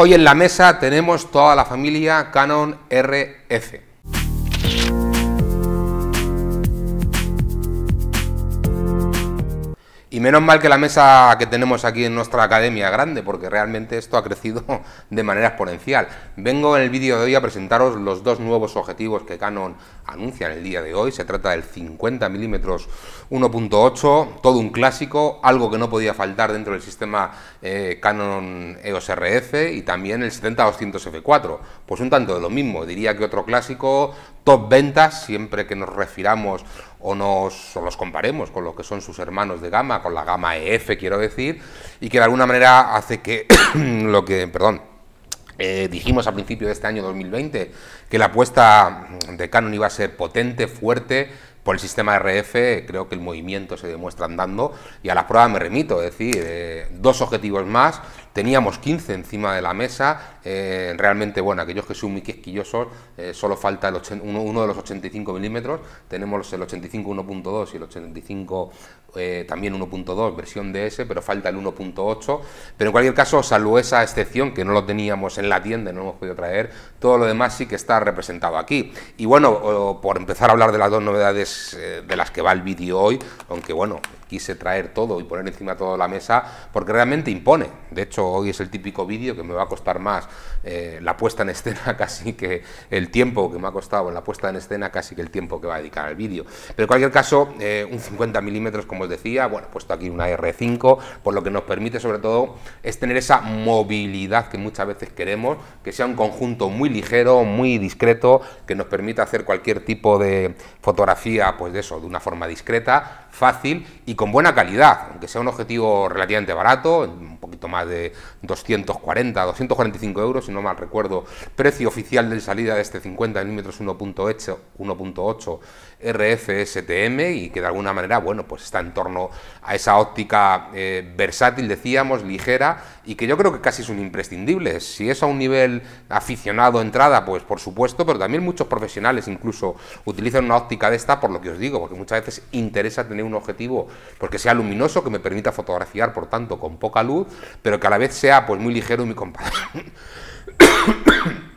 Hoy en la mesa tenemos toda la familia Canon RF. Y menos mal que la mesa que tenemos aquí en nuestra academia grande, porque realmente esto ha crecido de manera exponencial. Vengo en el vídeo de hoy a presentaros los dos nuevos objetivos que Canon anuncia en el día de hoy. Se trata del 50 mm 1.8, todo un clásico, algo que no podía faltar dentro del sistema eh, Canon EOS RF y también el 70-200 F4. Pues un tanto de lo mismo, diría que otro clásico top ventas, siempre que nos refiramos o nos o los comparemos con lo que son sus hermanos de gama, con la gama EF, quiero decir, y que de alguna manera hace que lo que, perdón, eh, dijimos a principio de este año 2020 que la apuesta de Canon iba a ser potente, fuerte, por el sistema RF, creo que el movimiento se demuestra andando y a la prueba me remito, es decir, eh, dos objetivos más Teníamos 15 encima de la mesa, eh, realmente, bueno, aquellos que son muy quisquillosos, eh, solo falta uno, de los 85 milímetros, tenemos el 85 1.2 y el 85 eh, también 1.2, versión DS, pero falta el 1.8, pero en cualquier caso, salvo esa excepción, que no lo teníamos en la tienda, no lo hemos podido traer, todo lo demás sí que está representado aquí. Y bueno, por empezar a hablar de las dos novedades de las que va el vídeo hoy, aunque bueno, quise traer todo y poner encima toda la mesa, porque realmente impone. De hecho, hoy es el típico vídeo que me va a costar más eh, la puesta en escena casi que el tiempo que me ha costado la puesta en escena casi que el tiempo que va a dedicar al vídeo. Pero en cualquier caso, eh, un 50 milímetros, como os decía, bueno, puesto aquí una R5, por lo que nos permite sobre todo es tener esa movilidad que muchas veces queremos, que sea un conjunto muy ligero, muy discreto, que nos permita hacer cualquier tipo de fotografía, pues de eso, de una forma discreta, fácil y con buena calidad, aunque sea un objetivo relativamente barato, un poquito más de 240, 245 euros, si no mal recuerdo, precio oficial de salida de este 50 mm 1.8 RF-STM y que de alguna manera, bueno, pues está en torno a esa óptica eh, versátil, decíamos, ligera y que yo creo que casi es un imprescindible. Si es a un nivel aficionado, entrada, pues por supuesto, pero también muchos profesionales incluso utilizan una óptica de esta por lo que os digo, porque muchas veces interesa tener un objetivo porque sea luminoso, que me permita fotografiar, por tanto, con poca luz, pero que a la vez sea pues muy ligero y muy compadre.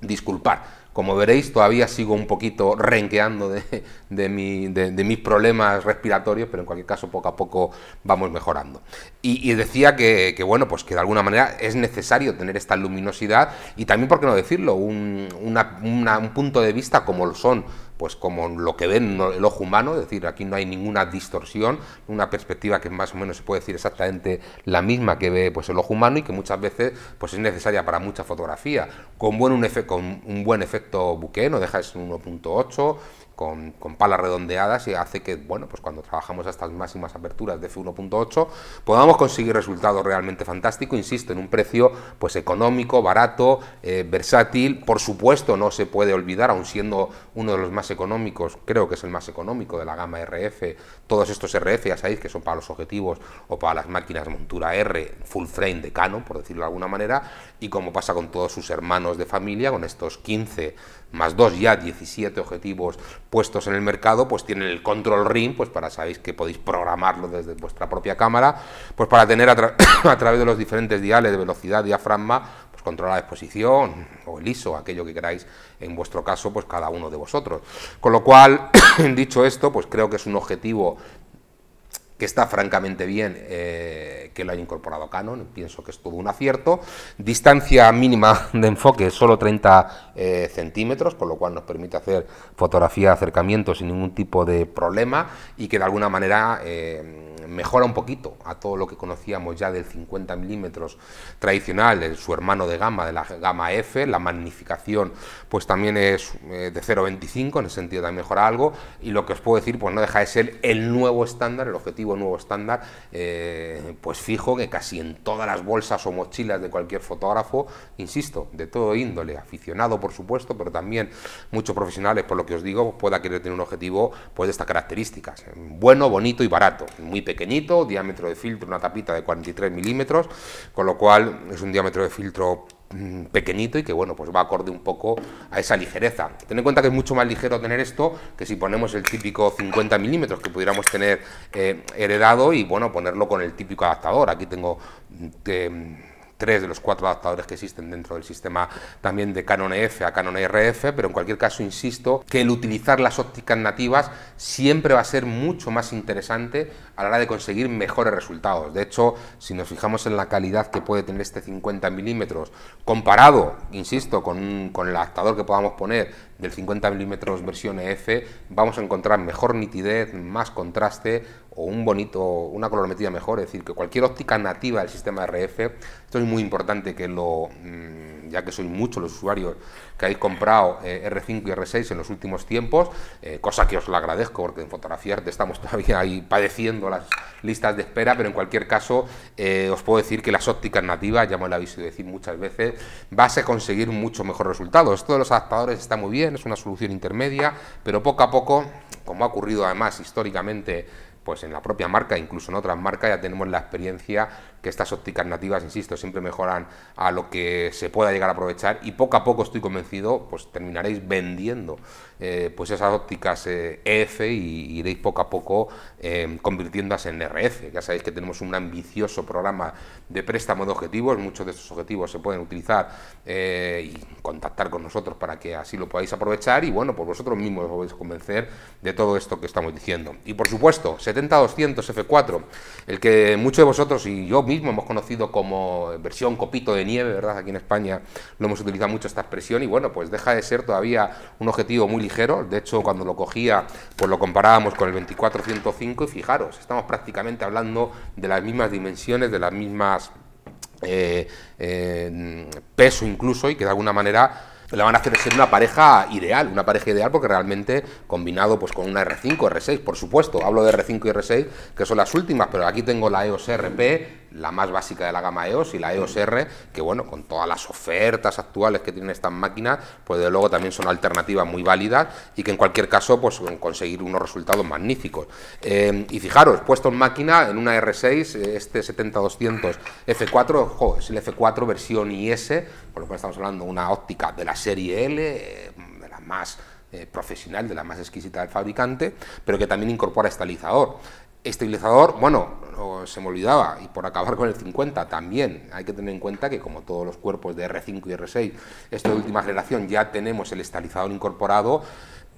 Disculpar. Como veréis, todavía sigo un poquito renqueando de, mis problemas respiratorios, pero en cualquier caso poco a poco vamos mejorando. Y, decía que, bueno, pues que de alguna manera es necesario tener esta luminosidad y también, por qué no decirlo, un, un punto de vista como lo son pues como lo que ven el ojo humano, es decir, aquí no hay ninguna distorsión, una perspectiva que más o menos se puede decir exactamente la misma que ve pues el ojo humano y que muchas veces pues es necesaria para mucha fotografía, con, buen un, con un buen efecto buque no deja en 1.8 con, palas redondeadas y hace que, bueno, pues cuando trabajamos a estas máximas aperturas de F1.8 podamos conseguir resultados realmente fantásticos, insisto, en un precio pues económico, barato, eh, versátil, por supuesto no se puede olvidar, aun siendo uno de los más económicos, creo que es el más económico de la gama RF, todos estos RF ya sabéis que son para los objetivos o para las máquinas montura R, full frame de Canon, por decirlo de alguna manera, y como pasa con todos sus hermanos de familia, con estos 15 más dos ya 17 objetivos puestos en el mercado, pues tienen el control ring, pues para sabéis que podéis programarlo desde vuestra propia cámara, pues para tener a, través de los diferentes diales de velocidad, diafragma, pues controlar la exposición o el ISO, aquello que queráis, en vuestro caso, pues cada uno de vosotros. Con lo cual, dicho esto, pues creo que es un objetivo que está francamente bien. Eh, que lo haya incorporado Canon, pienso que es todo un acierto. Distancia mínima de enfoque, solo 30 eh, centímetros, con lo cual nos permite hacer fotografía de acercamiento sin ningún tipo de problema y que de alguna manera... Eh, mejora un poquito a todo lo que conocíamos ya del 50 milímetros tradicional, el, su hermano de gama, de la gama F, la magnificación pues también es eh, de 0,25, en el sentido de mejora algo, y lo que os puedo decir pues no deja de ser el nuevo estándar, el objetivo nuevo estándar, eh, pues fijo que casi en todas las bolsas o mochilas de cualquier fotógrafo, insisto, de todo índole, aficionado por supuesto, pero también muchos profesionales, por lo que os digo, pueda querer tener un objetivo pues de estas características, bueno, bonito y barato, muy pequeño pequeñito, diámetro de filtro, una tapita de 43 milímetros, con lo cual es un diámetro de filtro mm, pequeñito y que bueno, pues va acorde un poco a esa ligereza. Ten en cuenta que es mucho más ligero tener esto que si ponemos el típico 50 milímetros que pudiéramos tener eh, heredado y bueno, ponerlo con el típico adaptador. Aquí tengo... Mm, tres de los cuatro adaptadores que existen dentro del sistema también de Canon EF a Canon e RF, pero en cualquier caso insisto que el utilizar las ópticas nativas siempre va a ser mucho más interesante a la hora de conseguir mejores resultados. De hecho, si nos fijamos en la calidad que puede tener este 50 milímetros comparado, insisto, con, el adaptador que podamos poner del 50 milímetros versión EF, vamos a encontrar mejor nitidez, más contraste, o un bonito, una colorimetría mejor, es decir, que cualquier óptica nativa del sistema RF, esto es muy importante que lo, mm, ya que sois muchos los usuarios que habéis comprado eh, R5 y R6 en los últimos tiempos, eh, cosa que os lo agradezco porque en fotografía estamos todavía ahí padeciendo las listas de espera, pero en cualquier caso eh, os puedo decir que las ópticas nativas, ya me lo habéis decir muchas veces, vas a conseguir mucho mejor resultado. Esto de los adaptadores está muy bien, es una solución intermedia, pero poco a poco, como ha ocurrido además históricamente, pues en la propia marca, incluso en otras marcas ya tenemos la experiencia que estas ópticas nativas, insisto, siempre mejoran a lo que se pueda llegar a aprovechar y poco a poco estoy convencido, pues terminaréis vendiendo eh, pues esas ópticas EF eh, e y iréis poco a poco eh, convirtiéndose en RF. Ya sabéis que tenemos un ambicioso programa de préstamo de objetivos, muchos de esos objetivos se pueden utilizar eh, y contactar con nosotros para que así lo podáis aprovechar y bueno, pues vosotros mismos os podéis convencer de todo esto que estamos diciendo. Y por supuesto, 70 200 F4, el que muchos de vosotros y yo mismo hemos conocido como versión copito de nieve, ¿verdad? Aquí en España lo hemos utilizado mucho esta expresión y bueno, pues deja de ser todavía un objetivo muy ligero. De hecho, cuando lo cogía, pues lo comparábamos con el 2405 y fijaros, estamos prácticamente hablando de las mismas dimensiones, de las mismas... Eh, eh peso incluso y que de alguna manera la van a hacer ser una pareja ideal, una pareja ideal porque realmente combinado pues con una R5, R6, por supuesto, hablo de R5 y R6 que son las últimas, pero aquí tengo la EOS RP, la más básica de la gama EOS y la EOS R, que bueno, con todas las ofertas actuales que tienen estas máquinas, pues de luego también son alternativas muy válidas y que en cualquier caso pues conseguir unos resultados magníficos. Eh, y fijaros, puesto en máquina en una R6, este 70200 F4, es el F4 versión IS, por lo cual estamos hablando de una óptica de las serie L, eh, de la más eh, profesional, de la más exquisita del fabricante, pero que también incorpora este estabilizador. Este estabilizador, bueno, se me olvidaba, y por acabar con el 50 también, hay que tener en cuenta que como todos los cuerpos de R5 y R6, esto de última generación, ya tenemos el estabilizador incorporado,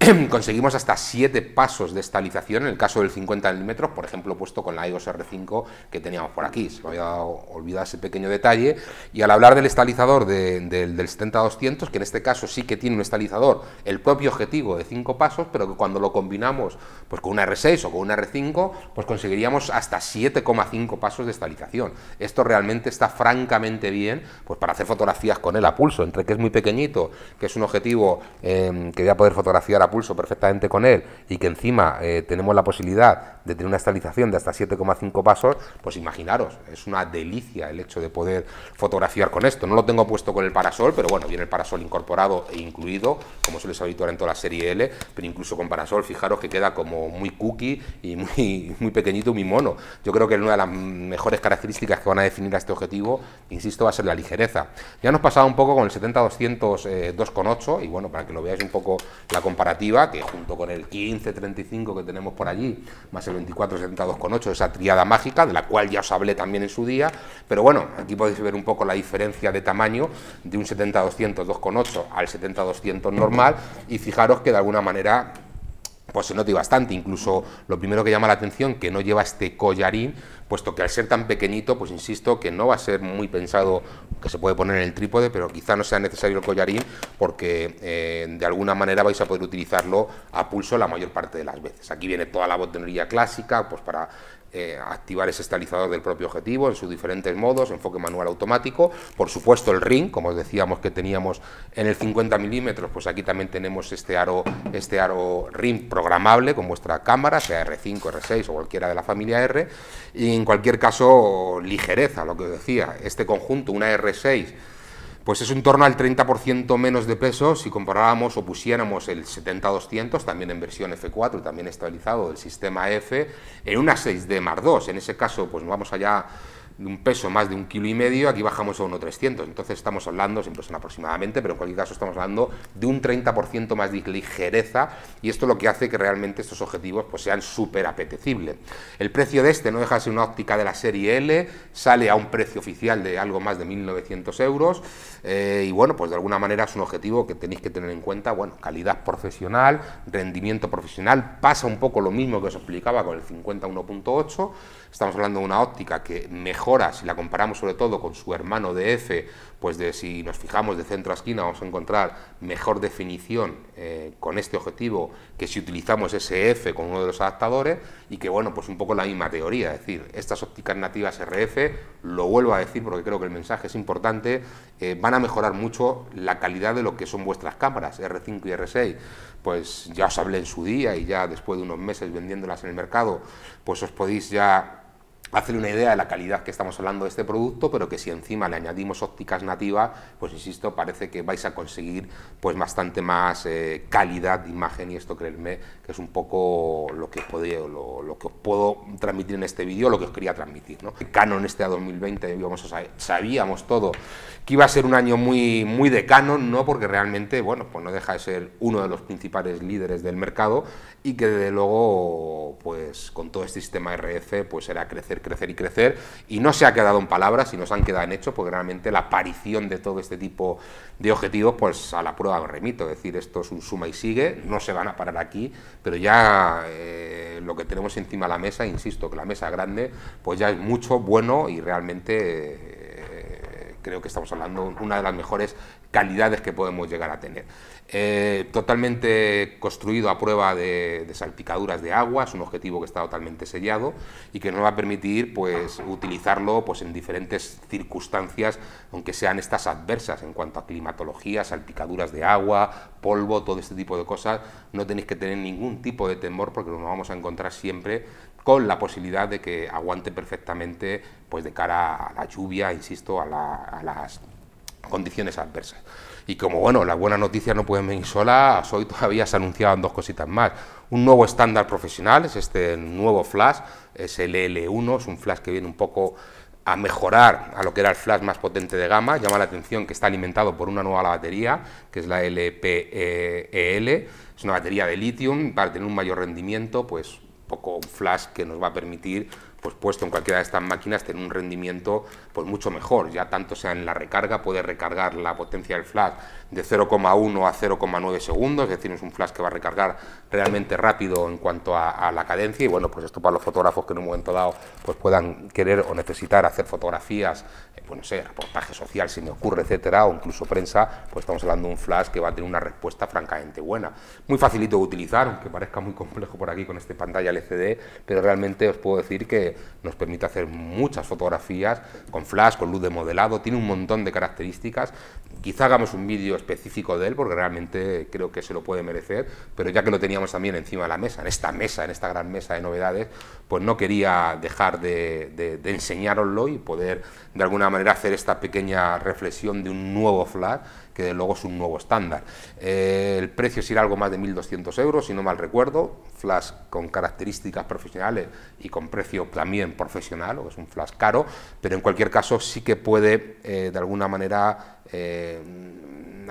conseguimos hasta 7 pasos de estabilización en el caso del 50 mm, por ejemplo, puesto con la iOS R5 que teníamos por aquí. Se me había olvidado ese pequeño detalle. Y al hablar del estabilizador del 70-200, que en este caso sí que tiene un estabilizador, el propio objetivo de 5 pasos, pero que cuando lo combinamos pues, con una R6 o con una R5, pues conseguiríamos hasta 7,5 pasos de estabilización. Esto realmente está francamente bien pues, para hacer fotografías con él a pulso, entre que es muy pequeñito, que es un objetivo eh, que voy a poder fotografiar a pulso perfectamente con él y que encima eh, tenemos la posibilidad de tener una estabilización de hasta 7,5 pasos, pues imaginaros, es una delicia el hecho de poder fotografiar con esto. No lo tengo puesto con el parasol, pero bueno, viene el parasol incorporado e incluido, como suele ser habitual en toda la serie L, pero incluso con parasol, fijaros que queda como muy cookie y muy, muy pequeñito, mi mono. Yo creo que una de las mejores características que van a definir a este objetivo, insisto, va a ser la ligereza. Ya nos pasaba un poco con el 70-200 2,8 eh, y bueno, para que lo veáis un poco la comparativa que junto con el 1535 que tenemos por allí, más el 2472,8, esa triada mágica, de la cual ya os hablé también en su día, pero bueno, aquí podéis ver un poco la diferencia de tamaño de un 70 2,8 al 70 normal, y fijaros que de alguna manera pues se note bastante, incluso lo primero que llama la atención que no lleva este collarín, puesto que al ser tan pequeñito, pues insisto que no va a ser muy pensado que se puede poner en el trípode, pero quizá no sea necesario el collarín porque eh, de alguna manera vais a poder utilizarlo a pulso la mayor parte de las veces. Aquí viene toda la botonería clásica, pues para eh, activar ese estabilizador del propio objetivo en sus diferentes modos, enfoque manual automático, por supuesto el ring, como decíamos que teníamos en el 50 milímetros, pues aquí también tenemos este aro, este aro ring programable con vuestra cámara, sea R5, R6 o cualquiera de la familia R, y en cualquier caso ligereza, lo que os decía, este conjunto, una R6, pues es un torno al 30% menos de peso si comparáramos o pusiéramos el 70-200, también en versión F4, también estabilizado del sistema F, en una 6D Mark 2 En ese caso, pues vamos allá de un peso más de un kilo y medio, aquí bajamos a 1,300. Entonces estamos hablando, siempre son aproximadamente, pero en cualquier caso estamos hablando de un 30% más de ligereza y esto es lo que hace que realmente estos objetivos pues, sean súper apetecibles. El precio de este no deja de ser una óptica de la serie L, sale a un precio oficial de algo más de 1.900 euros eh, y bueno, pues de alguna manera es un objetivo que tenéis que tener en cuenta, bueno, calidad profesional, rendimiento profesional, pasa un poco lo mismo que os explicaba con el 51.8, estamos hablando de una óptica que mejor si la comparamos sobre todo con su hermano de F... pues de si nos fijamos de centro a esquina vamos a encontrar mejor definición eh, con este objetivo que si utilizamos ese F con uno de los adaptadores y que bueno, pues un poco la misma teoría, es decir, estas ópticas nativas RF, lo vuelvo a decir porque creo que el mensaje es importante, eh, van a mejorar mucho la calidad de lo que son vuestras cámaras R5 y R6, pues ya os hablé en su día y ya después de unos meses vendiéndolas en el mercado, pues os podéis ya hacer una idea de la calidad que estamos hablando de este producto, pero que si encima le añadimos ópticas nativas, pues insisto, parece que vais a conseguir pues bastante más eh, calidad de imagen y esto creedme que es un poco lo que, lo, que os puedo transmitir en este vídeo, lo que os quería transmitir. ¿no? Canon este a 2020, digamos, sabíamos todo que iba a ser un año muy, muy de Canon, ¿no? porque realmente bueno, pues no deja de ser uno de los principales líderes del mercado y que desde luego pues con todo este sistema RF pues era crecer crecer y crecer, y no se ha quedado en palabras, sino se han quedado en hechos, porque realmente la aparición de todo este tipo de objetivos, pues a la prueba me remito, es decir, esto es un suma y sigue, no se van a parar aquí, pero ya eh, lo que tenemos encima de la mesa, insisto, que la mesa grande, pues ya es mucho bueno y realmente... Eh, creo que estamos hablando una de las mejores calidades que podemos llegar a tener. Eh, totalmente construido a prueba de, salpicaduras de agua, es un objetivo que está totalmente sellado y que nos va a permitir pues, utilizarlo pues, en diferentes circunstancias, aunque sean estas adversas en cuanto a climatología, salpicaduras de agua, polvo, todo este tipo de cosas. No tenéis que tener ningún tipo de temor porque nos vamos a encontrar siempre con la posibilidad de que aguante perfectamente pues de cara a la lluvia, insisto, a, la, a las condiciones adversas. Y como bueno, las buenas noticias no pueden venir solas, hoy todavía se anunciaban dos cositas más. Un nuevo estándar profesional, es este nuevo flash, es el L1, es un flash que viene un poco a mejorar a lo que era el flash más potente de gama, llama la atención que está alimentado por una nueva batería, que es la LPEL, e es una batería de litio, para tener un mayor rendimiento, pues poco un flash que nos va a permitir pues puesto en cualquiera de estas máquinas tiene un rendimiento pues mucho mejor, ya tanto sea en la recarga, puede recargar la potencia del flash de 0,1 a 0,9 segundos, es decir, es un flash que va a recargar realmente rápido en cuanto a, la cadencia y bueno, pues esto para los fotógrafos que en un momento dado pues puedan querer o necesitar hacer fotografías, bueno, eh, pues, no sé, reportaje social, si me ocurre, etcétera, o incluso prensa, pues estamos hablando de un flash que va a tener una respuesta francamente buena. Muy facilito de utilizar, aunque parezca muy complejo por aquí con este pantalla LCD, pero realmente os puedo decir que nos permite hacer muchas fotografías con flash, con luz de modelado, tiene un montón de características. Quizá hagamos un vídeo específico de él porque realmente creo que se lo puede merecer, pero ya que lo teníamos también encima de la mesa, en esta mesa, en esta gran mesa de novedades, pues no quería dejar de, de, de enseñároslo y poder de alguna manera hacer esta pequeña reflexión de un nuevo flash que luego es un nuevo estándar. Eh, el precio será algo más de 1.200 euros, si no mal recuerdo, flash con características profesionales y con precio también profesional, o es un flash caro, pero en cualquier caso sí que puede eh, de alguna manera eh,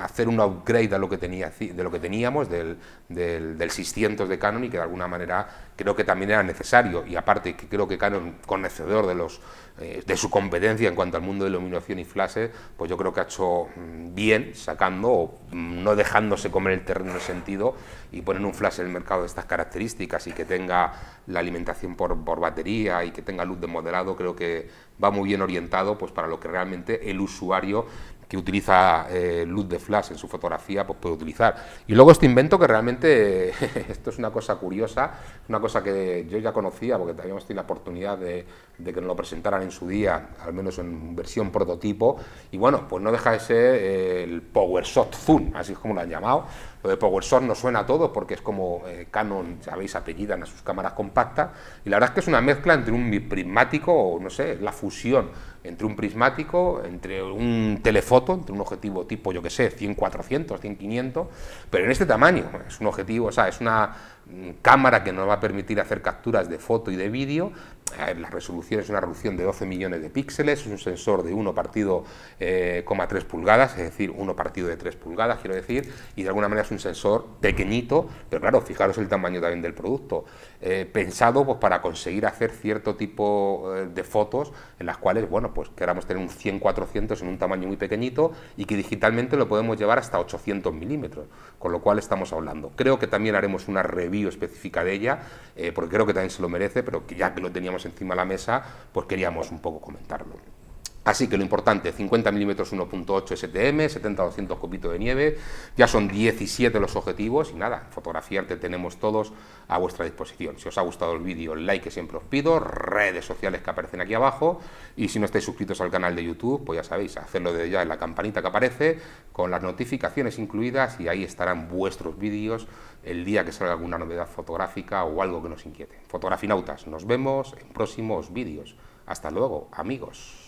hacer un upgrade a lo que tenía, de lo que teníamos, del, 600 de Canon, y que de alguna manera creo que también era necesario. Y aparte, que creo que Canon, conocedor de, los, eh, de su competencia en cuanto al mundo de iluminación y flashes, pues yo creo que ha hecho mm, bien sacando, o mm, no dejándose comer el terreno en el sentido, y poner un flash en el mercado de estas características y que tenga la alimentación por, por batería y que tenga luz de moderado, creo que va muy bien orientado pues para lo que realmente el usuario que utiliza eh, luz de flash en su fotografía, pues puede utilizar. Y luego este invento que realmente, esto es una cosa curiosa, una cosa que yo ya conocía, porque habíamos tenido la oportunidad de, de que nos lo presentaran en su día, al menos en versión prototipo, y bueno, pues no deja de ser eh, el PowerShot Zoom, así es como lo han llamado, lo de PowerShot no suena a todo porque es como Canon, eh, Canon, sabéis, apellidan a sus cámaras compactas. Y la verdad es que es una mezcla entre un prismático, o no sé, la fusión entre un prismático, entre un telefoto, entre un objetivo tipo, yo que sé, 100-400, 100-500, pero en este tamaño. Es un objetivo, o sea, es una Mm, cámara que nos va a permitir hacer capturas de foto y de vídeo. La resolución es una resolución de 12 millones de píxeles, es un sensor de 1 partido, eh, coma 3 pulgadas, es decir, 1 partido de 3 pulgadas, quiero decir, y de alguna manera es un sensor pequeñito, pero claro, fijaros el tamaño también del producto, eh, pensado pues, para conseguir hacer cierto tipo eh, de fotos en las cuales, bueno, pues queramos tener un 100-400 en un tamaño muy pequeñito y que digitalmente lo podemos llevar hasta 800 milímetros, con lo cual estamos hablando. Creo que también haremos una review específica de ella, eh, porque creo que también se lo merece, pero que ya que lo teníamos encima de la mesa, pues queríamos un poco comentarlo. Así que lo importante, 50 mm 1.8 STM, 70-200 copito de nieve, ya son 17 los objetivos y nada, fotografiarte tenemos todos a vuestra disposición. Si os ha gustado el vídeo, like que siempre os pido, redes sociales que aparecen aquí abajo y si no estáis suscritos al canal de YouTube, pues ya sabéis, hacerlo desde ya en la campanita que aparece con las notificaciones incluidas y ahí estarán vuestros vídeos el día que salga alguna novedad fotográfica o algo que nos inquiete. Fotografinautas, nos vemos en próximos vídeos. Hasta luego, amigos.